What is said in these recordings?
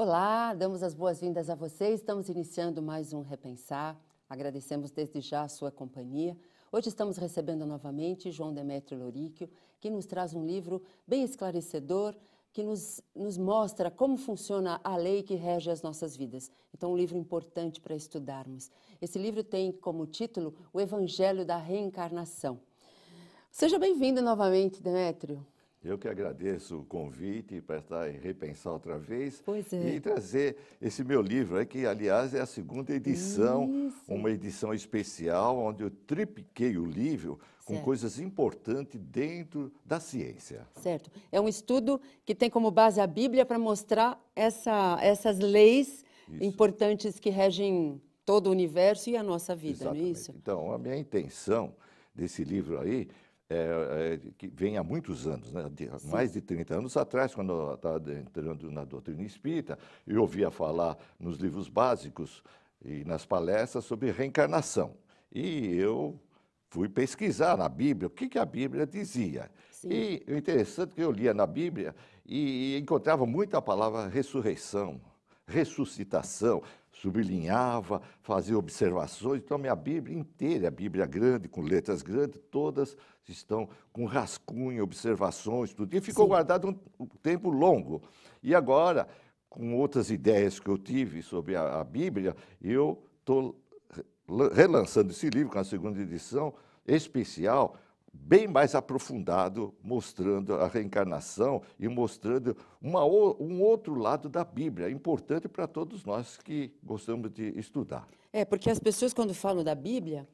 Olá, damos as boas-vindas a vocês. Estamos iniciando mais um Repensar. Agradecemos desde já a sua companhia. Hoje estamos recebendo novamente João Demetrio Loríquio, que nos traz um livro bem esclarecedor, que nos, nos mostra como funciona a lei que rege as nossas vidas. Então, um livro importante para estudarmos. Esse livro tem como título O Evangelho da Reencarnação. Seja bem-vindo novamente, Demétrio. Eu que agradeço o convite para estar em Repensar outra vez é. e trazer esse meu livro, que aliás é a segunda edição, Isso. uma edição especial onde eu tripliquei o livro com coisas importantes dentro da ciência. Certo. É um estudo que tem como base a Bíblia para mostrar essa, essas leis Isso. importantes que regem todo o universo e a nossa vida, Exatamente. não é isso? Então, a minha intenção desse livro aí é, é, que vem há muitos anos, né? de, mais de 30 anos atrás, quando eu estava entrando na doutrina espírita, eu ouvia falar nos livros básicos e nas palestras sobre reencarnação. E eu fui pesquisar na Bíblia o que, que a Bíblia dizia. Sim. E o interessante é que eu lia na Bíblia e, e encontrava muita palavra ressurreição, ressuscitação, sublinhava, fazia observações. Então, minha Bíblia inteira, a Bíblia grande, com letras grandes, todas estão com rascunho, observações, tudo. E ficou Sim. guardado um, um tempo longo. E agora, com outras ideias que eu tive sobre a, a Bíblia, eu estou relançando esse livro com a segunda edição especial bem mais aprofundado, mostrando a reencarnação e mostrando uma, um outro lado da Bíblia, importante para todos nós que gostamos de estudar. É, porque as pessoas, quando falam da Bíblia,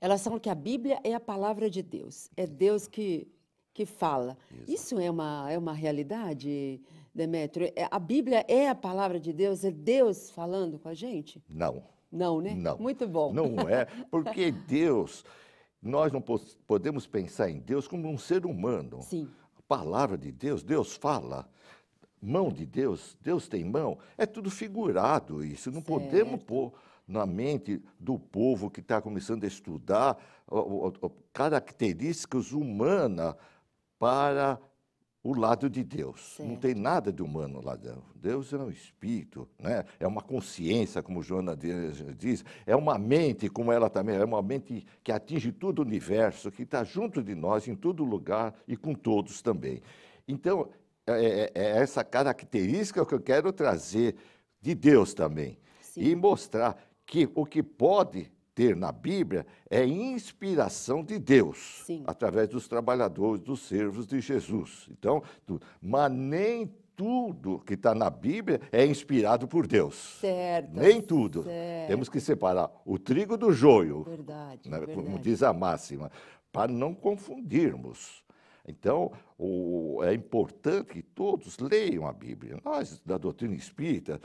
elas falam que a Bíblia é a palavra de Deus, é Deus que, que fala. Isso, Isso é, uma, é uma realidade, Demétrio? É, a Bíblia é a palavra de Deus, é Deus falando com a gente? Não. Não, né? Não. Muito bom. Não é, porque Deus. Nós não podemos pensar em Deus como um ser humano. Sim. palavra de Deus, Deus fala. Mão de Deus, Deus tem mão. É tudo figurado isso. Não certo. podemos pôr na mente do povo que está começando a estudar características humanas para o lado de Deus. Certo. Não tem nada de humano lá dentro. Deus é um espírito, né? é uma consciência, como Joana diz, é uma mente, como ela também, é uma mente que atinge todo o universo, que está junto de nós, em todo lugar e com todos também. Então, é, é, é essa característica que eu quero trazer de Deus também. Sim. E mostrar que o que pode ter na Bíblia é inspiração de Deus, Sim. através dos trabalhadores, dos servos de Jesus. Então, tu, mas nem tudo que está na Bíblia é inspirado por Deus. Certo. Nem tudo. Certo. Temos que separar o trigo do joio, verdade, né, verdade. como diz a máxima, para não confundirmos. Então, o, é importante que todos leiam a Bíblia. Nós, da doutrina espírita,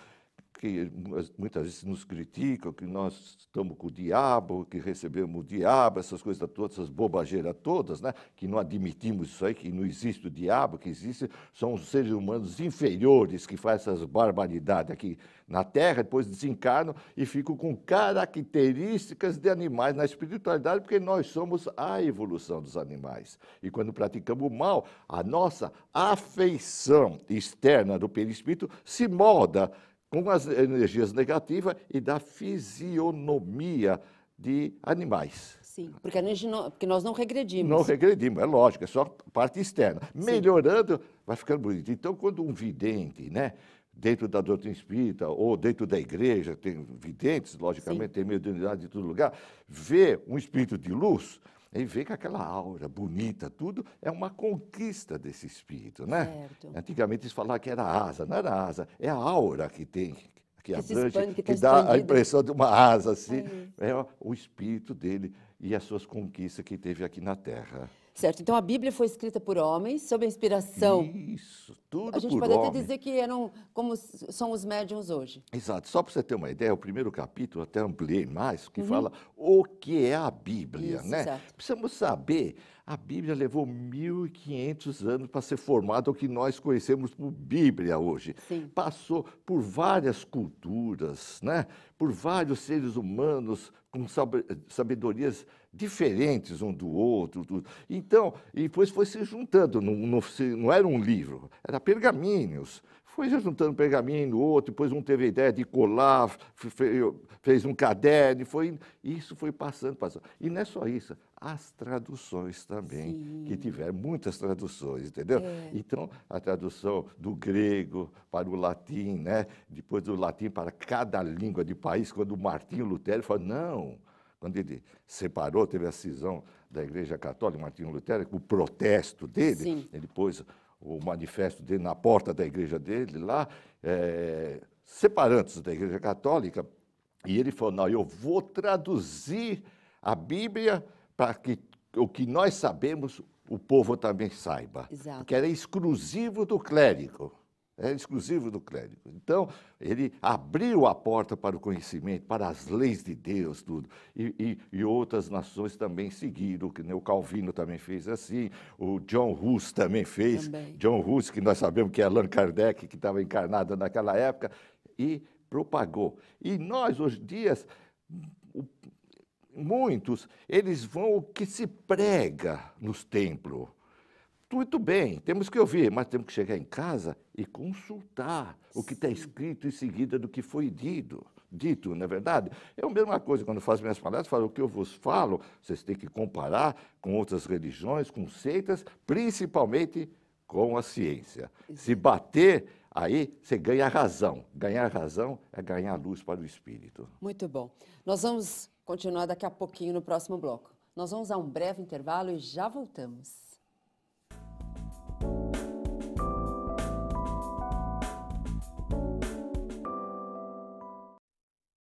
que muitas vezes nos criticam, que nós estamos com o diabo, que recebemos o diabo, essas coisas todas, essas bobageiras todas, né? que não admitimos isso aí, que não existe o diabo, que existe, são os seres humanos inferiores que fazem essas barbaridades aqui na Terra, depois desencarnam e ficam com características de animais na espiritualidade, porque nós somos a evolução dos animais. E quando praticamos o mal, a nossa afeição externa do perispírito se molda com as energias negativas e da fisionomia de animais. Sim, porque, a gente não, porque nós não regredimos. Não regredimos, é lógico, é só parte externa. Sim. Melhorando, vai ficando bonito. Então, quando um vidente, né, dentro da doutrina espírita ou dentro da igreja, tem videntes, logicamente, Sim. tem unidade em todo lugar, vê um espírito de luz, e vê que aquela aura bonita, tudo, é uma conquista desse espírito, né? Certo. Antigamente eles falavam que era asa, não era asa, é a aura que tem, que, que abrange, expande, que, que tá dá a impressão de uma asa, assim, Aí. É, é o espírito dele e as suas conquistas que teve aqui na Terra. Certo, então a Bíblia foi escrita por homens, sob a inspiração. Isso, tudo por A gente pode homem. até dizer que eram como são os médiums hoje. Exato, só para você ter uma ideia, o primeiro capítulo, até ampliei mais, que uhum. fala o que é a Bíblia, Isso, né? Certo. Precisamos saber, a Bíblia levou 1500 anos para ser formada o que nós conhecemos por Bíblia hoje. Sim. Passou por várias culturas, né? Por vários seres humanos com sabedorias diferentes um do outro. Do... Então, e depois foi se juntando, não, não, não era um livro, era pergaminhos, foi juntando pergaminho no outro, depois um teve a ideia de colar, fez um caderno, foi, isso foi passando, passando. E não é só isso, as traduções também, Sim. que tiveram muitas traduções, entendeu? É. Então, a tradução do grego para o latim, né? depois do latim para cada língua de país, quando o Martinho Lutero falou, não, quando ele separou, teve a cisão da Igreja Católica, Martinho Lutero, o protesto dele, Sim. ele pôs o manifesto dele na porta da igreja dele, lá, é, se da igreja católica, e ele falou: não, eu vou traduzir a Bíblia para que o que nós sabemos o povo também saiba. Exato. Porque era exclusivo do clérigo é exclusivo do clérigo. Então, ele abriu a porta para o conhecimento, para as leis de Deus, tudo. E, e, e outras nações também seguiram, que o Calvino também fez assim, o John Hus também fez. Também. John Hus, que nós sabemos que é Allan Kardec, que estava encarnado naquela época, e propagou. E nós, hoje em dia, muitos, eles vão o que se prega nos templos muito bem, temos que ouvir, mas temos que chegar em casa e consultar Sim. o que está escrito em seguida do que foi dito. Dito, não é verdade? É a mesma coisa quando faço minhas palestras, falo o que eu vos falo, vocês têm que comparar com outras religiões, com seitas, principalmente com a ciência. Se bater, aí você ganha razão. Ganhar razão é ganhar luz para o espírito. Muito bom. Nós vamos continuar daqui a pouquinho no próximo bloco. Nós vamos a um breve intervalo e já voltamos.